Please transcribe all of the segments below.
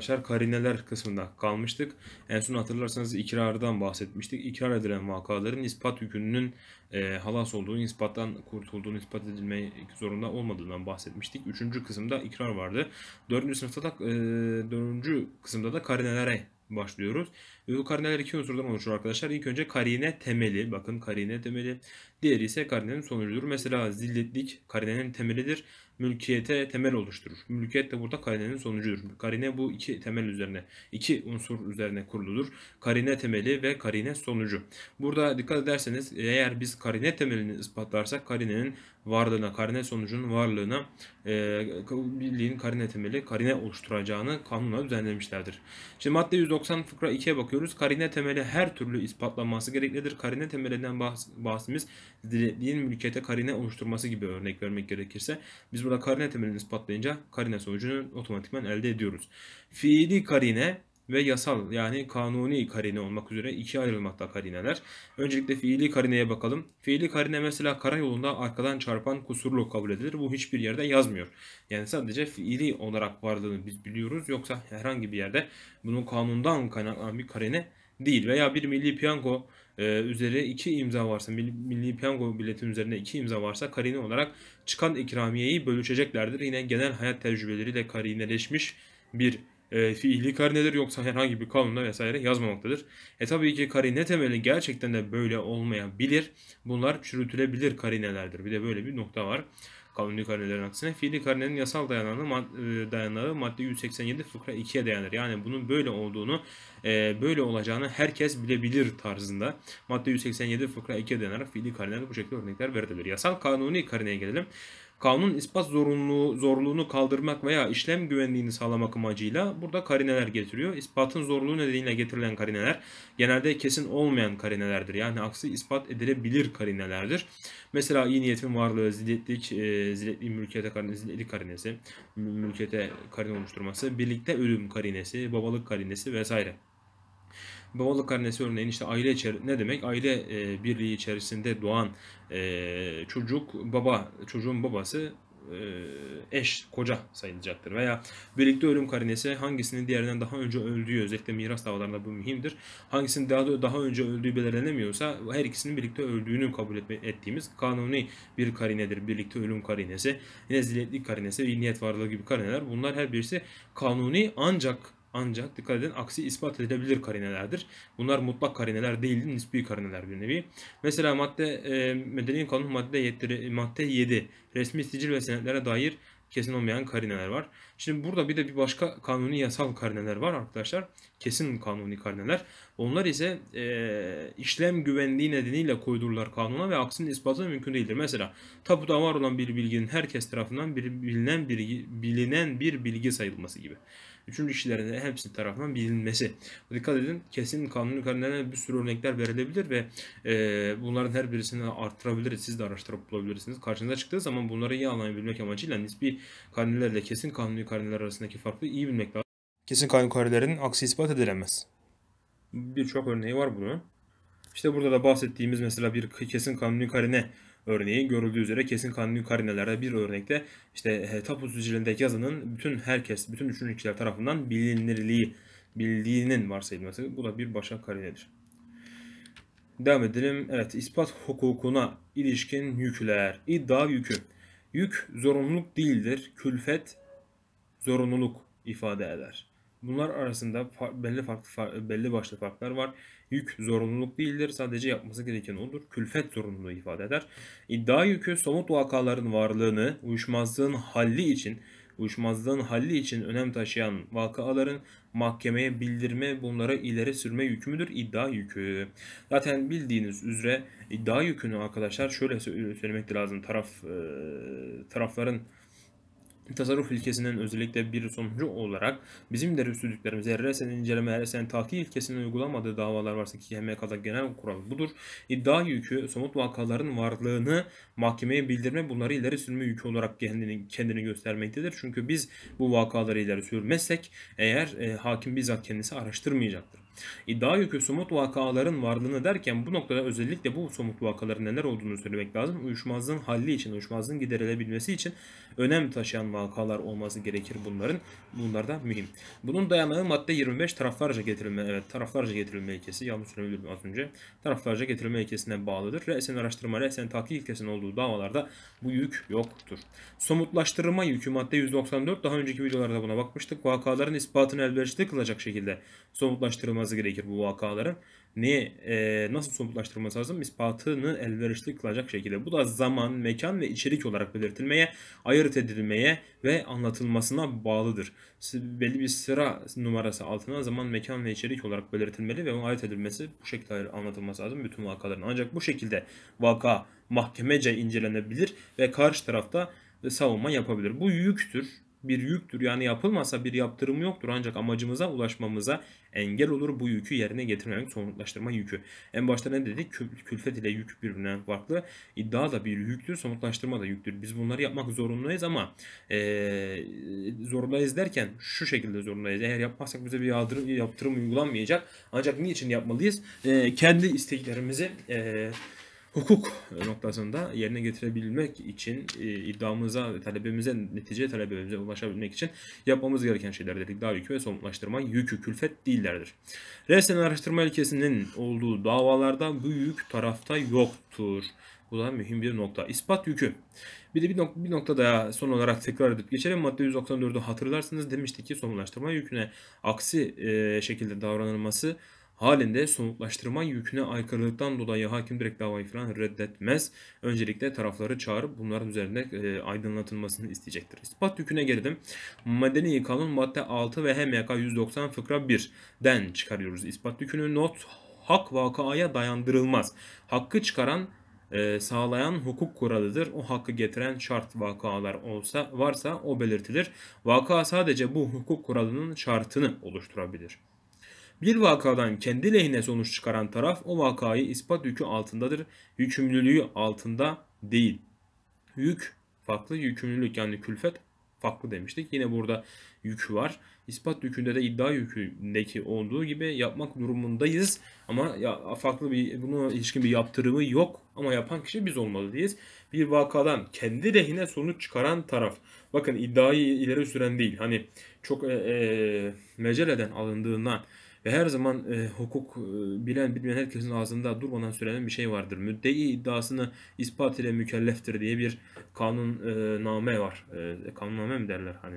arkadaşlar karineler kısmında kalmıştık. En son hatırlarsanız ikrardan bahsetmiştik. İkrar edilen vakaların ispat yükünün e, halas olduğu, ispattan kurtulduğunu, ispat edilmek zorunda olmadığından bahsetmiştik. Üçüncü kısımda ikrar vardı. Dördüncü sınıfta da, e, dördüncü kısımda da karinelere başlıyoruz. Bu karineler iki unsurdan oluşur arkadaşlar. İlk önce karine temeli. Bakın karine temeli. Diğeri ise karinenin sonucudur. Mesela zilletlik karinenin temelidir. Mülkiyete temel oluşturur. Mülkiyet de burada karinenin sonucudur. Karine bu iki temel üzerine, iki unsur üzerine kuruludur. Karine temeli ve karine sonucu. Burada dikkat ederseniz eğer biz karine temelini ispatlarsak karinenin varlığına, karine sonucunun varlığına e, bildiğin karine temeli karine oluşturacağını kanunla düzenlemişlerdir. Şimdi madde 190 fıkra 2'ye bakıyoruz bahsediyoruz. Karine temeli her türlü ispatlanması gereklidir. Karine temelinden bahs bahsimiz dilediğin mülkiyete karine oluşturması gibi örnek vermek gerekirse biz burada karine temelini ispatlayınca karine sonucunu otomatikman elde ediyoruz. Fiili karine ve yasal yani kanuni karine olmak üzere iki ayrılmakta karineler. Öncelikle fiili karineye bakalım. Fiili karine mesela karayolunda arkadan çarpan kusurlu kabul edilir. Bu hiçbir yerde yazmıyor. Yani sadece fiili olarak vardığını biz biliyoruz. Yoksa herhangi bir yerde bunun kanundan kaynaklanan bir karine değil. Veya bir milli piyango e, üzeri iki imza varsa, milli, milli piyango bileti üzerinde iki imza varsa karine olarak çıkan ikramiyeyi bölüşeceklerdir. Yine genel hayat tecrübeleriyle karineleşmiş bir e, ee, fiili karinedir yoksa herhangi bir kanunda vesaire yazmamaktadır. E tabii ki karine temeli gerçekten de böyle olmayabilir. Bunlar çürütülebilir karinelerdir. Bir de böyle bir nokta var. Kanuni karinelerin aksine fiili karinenin yasal dayanağı, mad- e, dayanağı madde 187 fıkra 2'ye dayanır. Yani bunun böyle olduğunu ee, böyle olacağını herkes bilebilir tarzında madde 187 fıkra 2'ye dayanarak fiili karinelerde bu şekilde örnekler verilebilir. Yasal kanuni karineye gelelim. Kanun ispat zorunluluğu, zorluğunu kaldırmak veya işlem güvenliğini sağlamak amacıyla burada karineler getiriyor. İspatın zorluğu nedeniyle getirilen karineler genelde kesin olmayan karinelerdir. Yani aksi ispat edilebilir karinelerdir. Mesela iyi niyetin varlığı, zilletlik, e, zilletli mülkiyete karinesi, zilletli karinesi, mülkiyete karine oluşturması, birlikte ölüm karinesi, babalık karinesi vesaire. Babalık annesi örneğin işte aile içeri ne demek? Aile e, birliği içerisinde doğan e, çocuk baba, çocuğun babası e, eş, koca sayılacaktır. Veya birlikte ölüm karinesi hangisinin diğerinden daha önce öldüğü, özellikle miras davalarında bu mühimdir. Hangisinin daha, daha önce öldüğü belirlenemiyorsa her ikisinin birlikte öldüğünü kabul etme, ettiğimiz kanuni bir karinedir. Birlikte ölüm karinesi, yine ziletlik karinesi, niyet varlığı gibi karineler. Bunlar her birisi kanuni ancak ancak dikkat edin aksi ispat edilebilir karinelerdir. Bunlar mutlak karineler değildir, nispi karineler bir nevi. Mesela madde e, Medeni Kanun madde 7, madde 7 resmi sicil ve senetlere dair kesin olmayan karineler var. Şimdi burada bir de bir başka kanuni yasal karineler var arkadaşlar. Kesin kanuni karineler. Onlar ise e, işlem güvenliği nedeniyle koydururlar kanuna ve aksinin ispatı mümkün değildir. Mesela tapuda var olan bir bilginin herkes tarafından bir, bilinen bir bilinen bir bilgi sayılması gibi üçüncü kişilerin hepsi tarafından bilinmesi. Dikkat edin kesin kanun kararlarına bir sürü örnekler verilebilir ve e, bunların her birisini arttırabiliriz. Siz de araştırıp bulabilirsiniz. Karşınıza çıktığı zaman bunları iyi anlayabilmek amacıyla nispi karnelerle kesin kanuni karneler arasındaki farkı iyi bilmek lazım. Kesin kanun karelerinin aksi ispat edilemez. Birçok örneği var bunun. İşte burada da bahsettiğimiz mesela bir kesin kanuni karine örneği görüldüğü üzere kesin kanuni karinelerde bir örnekte işte e, tapu sicilindeki yazının bütün herkes, bütün düşünür kişiler tarafından bilinirliği, bildiğinin varsayılması. Bu da bir başka karinedir. Devam edelim. Evet ispat hukukuna ilişkin yükler. İddia yükü. Yük zorunluluk değildir. Külfet zorunluluk ifade eder. Bunlar arasında belli farklı belli başlı farklar var. Yük zorunluluk değildir. Sadece yapması gereken odur. Külfet zorunluluğu ifade eder. İddia yükü somut vakaların varlığını uyuşmazlığın halli için uyuşmazlığın halli için önem taşıyan vakaların mahkemeye bildirme, bunlara ileri sürme yükümüdür İddia yükü. Zaten bildiğiniz üzere iddia yükünü arkadaşlar şöyle söylemek lazım. Taraf e, tarafların tasarruf ilkesinin özellikle bir sonucu olarak bizim ileri sürdüklerimize resen inceleme, resen tahkik ilkesinin uygulamadığı davalar varsa ki HMK'da genel kural budur. İddia yükü somut vakaların varlığını mahkemeye bildirme bunları ileri sürme yükü olarak kendini, kendini göstermektedir. Çünkü biz bu vakaları ileri sürmezsek eğer e, hakim bizzat kendisi araştırmayacaktır. İddia yükü somut vakaların varlığını derken bu noktada özellikle bu somut vakaların neler olduğunu söylemek lazım. Uyuşmazlığın halli için, uyuşmazlığın giderilebilmesi için önem taşıyan vakalar olması gerekir bunların. Bunlar da mühim. Bunun dayanağı madde 25 taraflarca getirilme, evet taraflarca getirilme ilkesi. Yanlış söyleyebilirim az önce. Taraflarca getirilme ilkesine bağlıdır. Resen araştırma, resen takip ilkesinin olduğu davalarda bu yük yoktur. Somutlaştırma yükü madde 194 daha önceki videolarda buna bakmıştık. Vakaların ispatını elverişli kılacak şekilde somutlaştırılması yapması gerekir bu vakaların? Ne, e, nasıl somutlaştırılması lazım? İspatını elverişli kılacak şekilde. Bu da zaman, mekan ve içerik olarak belirtilmeye, ayırt edilmeye ve anlatılmasına bağlıdır. Belli bir sıra numarası altına zaman, mekan ve içerik olarak belirtilmeli ve ayırt edilmesi bu şekilde anlatılması lazım bütün vakaların. Ancak bu şekilde vaka mahkemece incelenebilir ve karşı tarafta savunma yapabilir. Bu yüktür bir yüktür. Yani yapılmasa bir yaptırım yoktur ancak amacımıza ulaşmamıza engel olur bu yükü yerine getirmemek somutlaştırma yükü. En başta ne dedik? Külfet ile yük birbirinden farklı. İddia da bir yüktür, somutlaştırma da yüktür. Biz bunları yapmak zorundayız ama ee, zorundayız derken şu şekilde zorundayız. Eğer yapmazsak bize bir yadırım, yaptırım uygulanmayacak. Ancak niçin yapmalıyız? E, kendi isteklerimizi e, hukuk noktasında yerine getirebilmek için e, iddiamıza, talebimize, netice talebimize ulaşabilmek için yapmamız gereken şeyler dedik. Daha yükü ve somutlaştırma yükü külfet değillerdir. Resen araştırma ilkesinin olduğu davalarda bu yük tarafta yoktur. Bu da mühim bir nokta. İspat yükü. Bir de bir, nok bir nokta daha son olarak tekrar edip geçelim. Madde 194'ü hatırlarsınız demiştik ki somutlaştırma yüküne aksi e, şekilde davranılması halinde somutlaştırma yüküne aykırılıktan dolayı hakim direkt davayı falan reddetmez. Öncelikle tarafları çağırıp bunların üzerinde e, aydınlatılmasını isteyecektir. İspat yüküne gelelim. Medeni Kanun madde 6 ve HMK 190 fıkra 1'den çıkarıyoruz. İspat yükünü not hak vakaya dayandırılmaz. Hakkı çıkaran e, sağlayan hukuk kuralıdır. O hakkı getiren şart vakalar olsa varsa o belirtilir. Vaka sadece bu hukuk kuralının şartını oluşturabilir. Bir vakadan kendi lehine sonuç çıkaran taraf o vakayı ispat yükü altındadır. Yükümlülüğü altında değil. Yük farklı, yükümlülük yani külfet farklı demiştik. Yine burada yük var. İspat yükünde de iddia yükündeki olduğu gibi yapmak durumundayız. Ama ya, farklı bir buna ilişkin bir yaptırımı yok. Ama yapan kişi biz olmalıyız. Bir vakadan kendi lehine sonuç çıkaran taraf. Bakın iddiayı ileri süren değil. Hani çok e, e, meceleden alındığından ve her zaman e, hukuk e, bilen bilmeyen herkesin ağzında durmadan söylenen bir şey vardır. Müddei iddiasını ispat ile mükelleftir diye bir kanun e, var. E, e kanunname mi derler hani.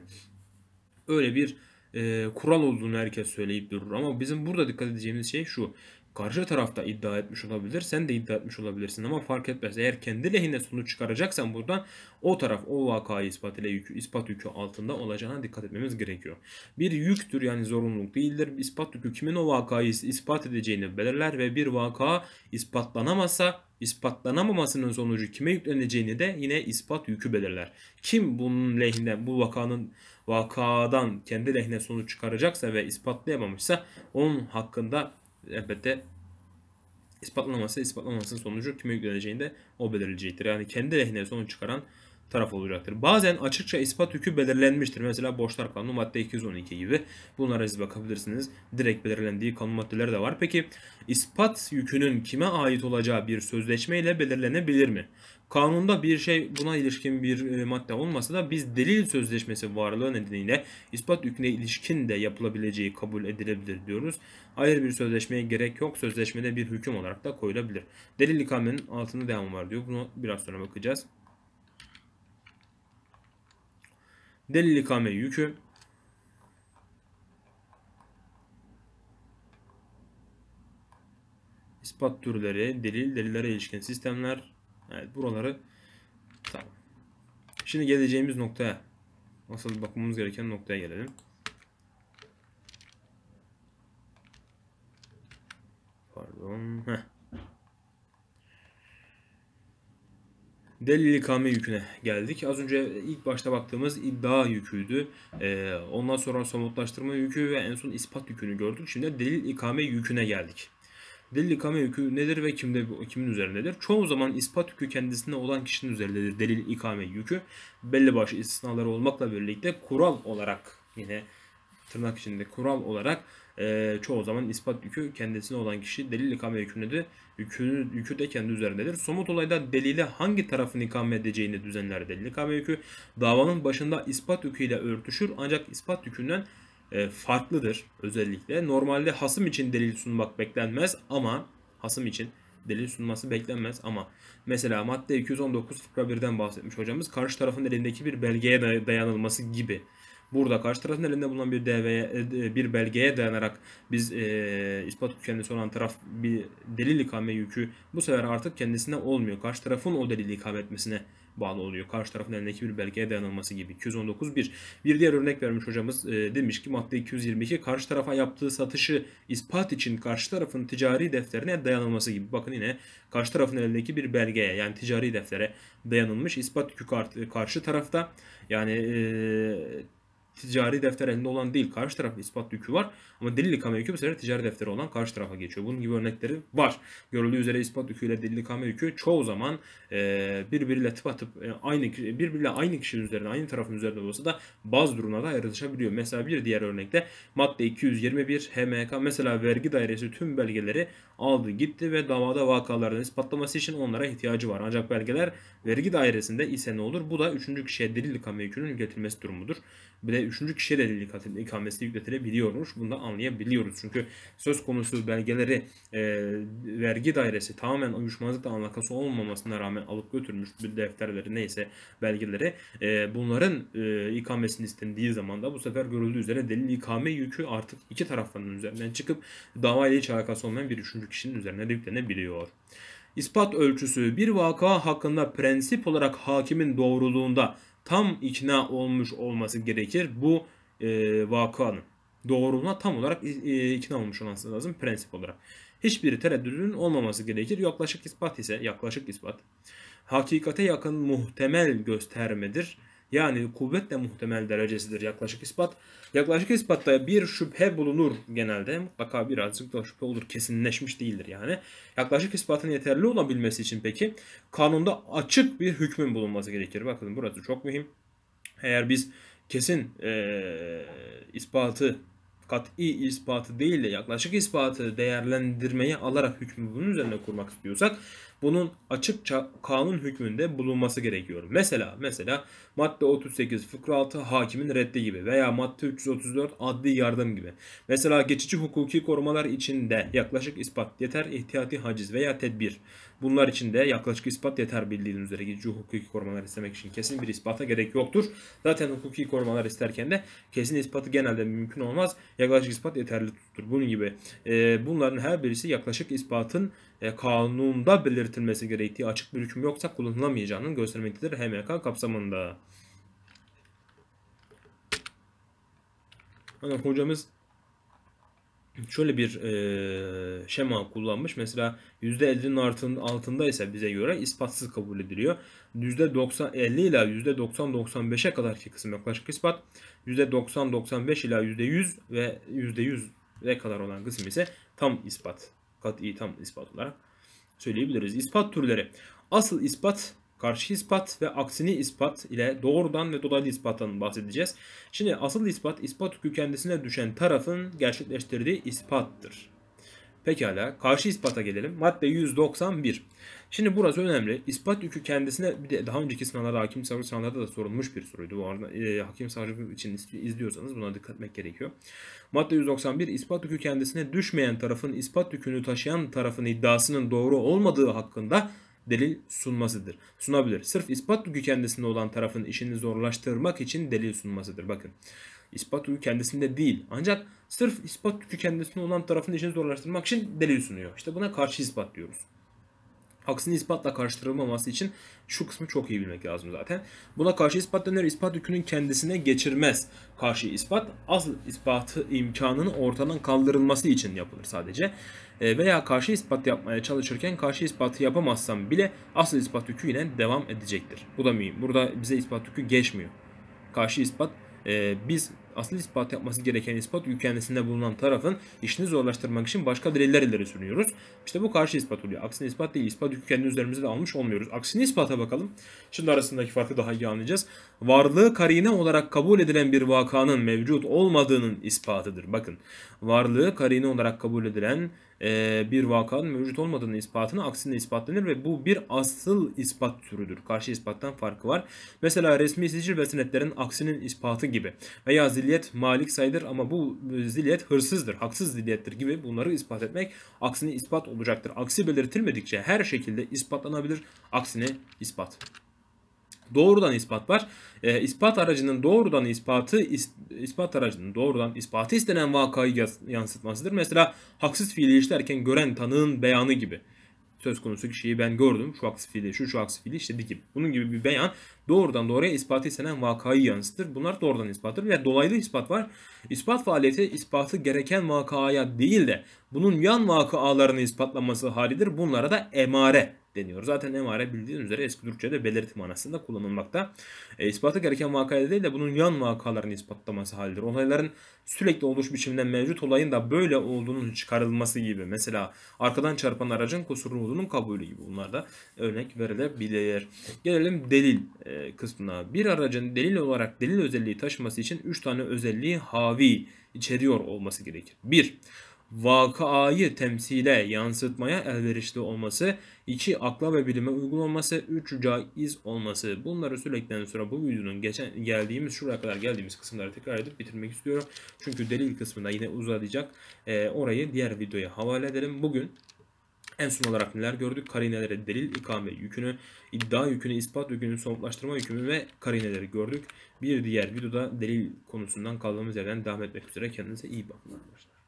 Öyle bir e, kural olduğunu herkes söyleyip durur. Ama bizim burada dikkat edeceğimiz şey şu karşı tarafta iddia etmiş olabilir. Sen de iddia etmiş olabilirsin ama fark etmez. Eğer kendi lehine sonuç çıkaracaksan buradan o taraf o vakayı ispat ile yükü, ispat yükü altında olacağına dikkat etmemiz gerekiyor. Bir yüktür yani zorunluluk değildir. İspat yükü kimin o vakayı ispat edeceğini belirler ve bir vaka ispatlanamazsa ispatlanamamasının sonucu kime yükleneceğini de yine ispat yükü belirler. Kim bunun lehine bu vakanın vakadan kendi lehine sonuç çıkaracaksa ve ispatlayamamışsa onun hakkında elbette ispatlaması ispatlamasının sonucu kime yükleneceğini de o belirleyecektir. Yani kendi lehine sonuç çıkaran taraf olacaktır. Bazen açıkça ispat yükü belirlenmiştir. Mesela borçlar kanunu madde 212 gibi. Bunlara siz bakabilirsiniz. Direkt belirlendiği kanun maddeleri de var. Peki ispat yükünün kime ait olacağı bir sözleşmeyle belirlenebilir mi? Kanunda bir şey buna ilişkin bir e, madde olmasa da biz delil sözleşmesi varlığı nedeniyle ispat yüküne ilişkin de yapılabileceği kabul edilebilir diyoruz. Ayrı bir sözleşmeye gerek yok. Sözleşmede bir hüküm olarak da koyulabilir. Delil ikamenin altında devam var diyor. Bunu biraz sonra bakacağız. Delil ikame yükü ispat türleri, delil, delillere ilişkin sistemler, Evet buraları tamam. Şimdi geleceğimiz noktaya asıl bakmamız gereken noktaya gelelim. Pardon. Heh. Delil ikame yüküne geldik. Az önce ilk başta baktığımız iddia yüküydü. Ee, ondan sonra somutlaştırma yükü ve en son ispat yükünü gördük. Şimdi delil ikame yüküne geldik. Delil ikame yükü nedir ve kimde kimin üzerindedir? Çoğu zaman ispat yükü kendisinde olan kişinin üzerindedir delil ikame yükü. Belli başlı istisnaları olmakla birlikte kural olarak yine tırnak içinde kural olarak e, çoğu zaman ispat yükü kendisine olan kişi delil ikame yükünü de yükünü, yükü de kendi üzerindedir. Somut olayda delili hangi tarafın ikame edeceğini düzenler delil ikame yükü. Davanın başında ispat yüküyle örtüşür ancak ispat yükünden e, farklıdır özellikle. Normalde hasım için delil sunmak beklenmez ama hasım için delil sunması beklenmez ama mesela madde 219 fıkra 1'den bahsetmiş hocamız. Karşı tarafın elindeki bir belgeye dayanılması gibi. Burada karşı tarafın elinde bulunan bir deveye, e, bir belgeye dayanarak biz e, ispat kendisi olan taraf bir delil ikame yükü bu sefer artık kendisine olmuyor. Karşı tarafın o delili ikame etmesine bağlı oluyor. Karşı tarafın elindeki bir belgeye dayanılması gibi. 219.1. Bir diğer örnek vermiş hocamız. E, demiş ki madde 222 karşı tarafa yaptığı satışı ispat için karşı tarafın ticari defterine dayanılması gibi. Bakın yine karşı tarafın elindeki bir belgeye yani ticari deftere dayanılmış ispat yükü karşı tarafta yani e, ticari defter elinde olan değil. Karşı tarafta ispat yükü var. Ama delil ikame yükü bu sefer ticari defteri olan karşı tarafa geçiyor. Bunun gibi örnekleri var. Görüldüğü üzere ispat yüküyle delil ikame yükü çoğu zaman e, birbiriyle tıp atıp e, aynı birbiriyle aynı kişinin üzerinde aynı tarafın üzerinde olsa da bazı durumlarda ayrılışabiliyor. Mesela bir diğer örnekte madde 221 HMK mesela vergi dairesi tüm belgeleri aldı gitti ve davada vakalarını ispatlaması için onlara ihtiyacı var. Ancak belgeler vergi dairesinde ise ne olur? Bu da üçüncü kişiye delil ikame yükünün yükletilmesi durumudur. Bir de üçüncü kişiye de delil ikamesi yükletilebiliyormuş. Bunu da anlayabiliyoruz. Çünkü söz konusu belgeleri e, vergi dairesi tamamen uyuşmazlıkla alakası olmamasına rağmen alıp götürmüş bir defterleri neyse belgeleri e, bunların e, ikamesini istendiği zaman da bu sefer görüldüğü üzere delil ikame yükü artık iki tarafların üzerinden çıkıp davayla hiç alakası olmayan bir üçüncü kişinin üzerine de yüklenebiliyor. İspat ölçüsü bir vaka hakkında prensip olarak hakimin doğruluğunda tam ikna olmuş olması gerekir bu e, vakanın. Doğruluğuna tam olarak e, ikna olmuş olması lazım prensip olarak. Hiçbir tereddüdün olmaması gerekir. Yaklaşık ispat ise yaklaşık ispat. Hakikate yakın muhtemel göstermedir yani kuvvet de muhtemel derecesidir yaklaşık ispat. Yaklaşık ispatta bir şüphe bulunur genelde. Mutlaka birazcık da şüphe olur. Kesinleşmiş değildir yani. Yaklaşık ispatın yeterli olabilmesi için peki kanunda açık bir hükmün bulunması gerekir. Bakın burası çok mühim. Eğer biz kesin e, ispatı kat'i ispatı değil de yaklaşık ispatı değerlendirmeye alarak hükmü bunun üzerine kurmak istiyorsak bunun açıkça kanun hükmünde bulunması gerekiyor. Mesela mesela madde 38 fıkra 6 hakimin reddi gibi veya madde 334 adli yardım gibi. Mesela geçici hukuki korumalar içinde yaklaşık ispat yeter ihtiyati haciz veya tedbir. Bunlar için de yaklaşık ispat yeter bildiğiniz üzere geçici hukuki korumalar istemek için kesin bir ispata gerek yoktur. Zaten hukuki korumalar isterken de kesin ispatı genelde mümkün olmaz yaklaşık ispat yeterli tuttur. Bunun gibi e, bunların her birisi yaklaşık ispatın e, kanunda belirtilmesi gerektiği açık bir hüküm yoksa kullanılamayacağının göstermektedir HMK kapsamında. Hocamız şöyle bir e, şema kullanmış. Mesela %50'nin altın, altında ise bize göre ispatsız kabul ediliyor. %90 50 ile %90-95'e kadar ki kısım yaklaşık ispat. %90-95 ila %100 ve %100'e kadar olan kısım ise tam ispat. Kat'i tam ispat olarak söyleyebiliriz. İspat türleri. Asıl ispat karşı ispat ve aksini ispat ile doğrudan ve dolaylı ispattan bahsedeceğiz. Şimdi asıl ispat, ispat hükmü kendisine düşen tarafın gerçekleştirdiği ispattır. Pekala, karşı ispata gelelim. Madde 191. Şimdi burası önemli. İspat yükü kendisine bir de daha önceki sınavlarda hakim savcı sınavlarda da sorulmuş bir soruydu. Bu arada e, hakim savcı için izliyorsanız buna dikkat etmek gerekiyor. Madde 191 İspat yükü kendisine düşmeyen tarafın ispat yükünü taşıyan tarafın iddiasının doğru olmadığı hakkında delil sunmasıdır. Sunabilir. Sırf ispat hukuku kendisinde olan tarafın işini zorlaştırmak için delil sunmasıdır. Bakın ispat hukuku kendisinde değil. Ancak sırf ispat hukuku kendisinde olan tarafın işini zorlaştırmak için delil sunuyor. İşte buna karşı ispat diyoruz aksini ispatla karşıtırılmaması için şu kısmı çok iyi bilmek lazım zaten. Buna karşı ispat döner ispat yükünün kendisine geçirmez. Karşı ispat asıl ispatı imkanının ortadan kaldırılması için yapılır sadece. E, veya karşı ispat yapmaya çalışırken karşı ispatı yapamazsam bile asıl ispat yükü yine devam edecektir. Bu da mühim. Burada bize ispat yükü geçmiyor. Karşı ispat e, biz aslında ispat yapması gereken ispat yükendisinde bulunan tarafın işini zorlaştırmak için başka deliller ileri sürüyoruz. İşte bu karşı ispat oluyor. Aksine ispat değil. ispat yükü kendi üzerimize de almış olmuyoruz. Aksine ispata bakalım. Şimdi arasındaki farkı daha iyi anlayacağız. Varlığı karine olarak kabul edilen bir vakanın mevcut olmadığının ispatıdır. Bakın varlığı karine olarak kabul edilen e, bir vakanın mevcut olmadığını ispatını aksine ispatlanır ve bu bir asıl ispat türüdür. Karşı ispattan farkı var. Mesela resmi sicil ve senetlerin aksinin ispatı gibi veya zilliyet malik sayılır ama bu zilliyet hırsızdır, haksız zilliyettir gibi bunları ispat etmek aksine ispat olacaktır. Aksi belirtilmedikçe her şekilde ispatlanabilir. Aksine ispat doğrudan ispat var. E, ispat aracının doğrudan ispatı is, ispat aracının doğrudan ispatı istenen vakayı yansıtmasıdır. Mesela haksız fiili işlerken gören tanığın beyanı gibi söz konusu kişiyi ben gördüm. Şu haksız fiili, şu şu haksız fiili işledi gibi. Bunun gibi bir beyan doğrudan doğruya ispatı istenen vakayı yansıtır. Bunlar doğrudan ispattır ve dolaylı ispat var. İspat faaliyeti ispatı gereken vakaya değil de bunun yan vakalarını ispatlaması halidir. Bunlara da emare deniyor. Zaten emare bildiğiniz üzere eski Türkçe'de belirti manasında kullanılmakta. E, ispatı gereken vakayla değil de bunun yan vakalarını ispatlaması halidir. Olayların sürekli oluş biçiminden mevcut olayın da böyle olduğunun çıkarılması gibi. Mesela arkadan çarpan aracın kusurlu olduğunun kabulü gibi. Bunlar da örnek verilebilir. Gelelim delil e, kısmına. Bir aracın delil olarak delil özelliği taşıması için 3 tane özelliği havi içeriyor olması gerekir. 1- vakayı temsile yansıtmaya elverişli olması, 2 akla ve bilime uygun olması, 3 caiz olması. Bunları sürekli sonra bu videonun geçen geldiğimiz şuraya kadar geldiğimiz kısımları tekrar edip bitirmek istiyorum. Çünkü delil kısmında yine uzayacak. E, ee, orayı diğer videoya havale edelim. Bugün en son olarak neler gördük? Karinelere delil ikame yükünü, iddia yükünü, ispat yükünü, somutlaştırma yükünü ve karineleri gördük. Bir diğer videoda delil konusundan kaldığımız yerden devam etmek üzere. Kendinize iyi bakın arkadaşlar.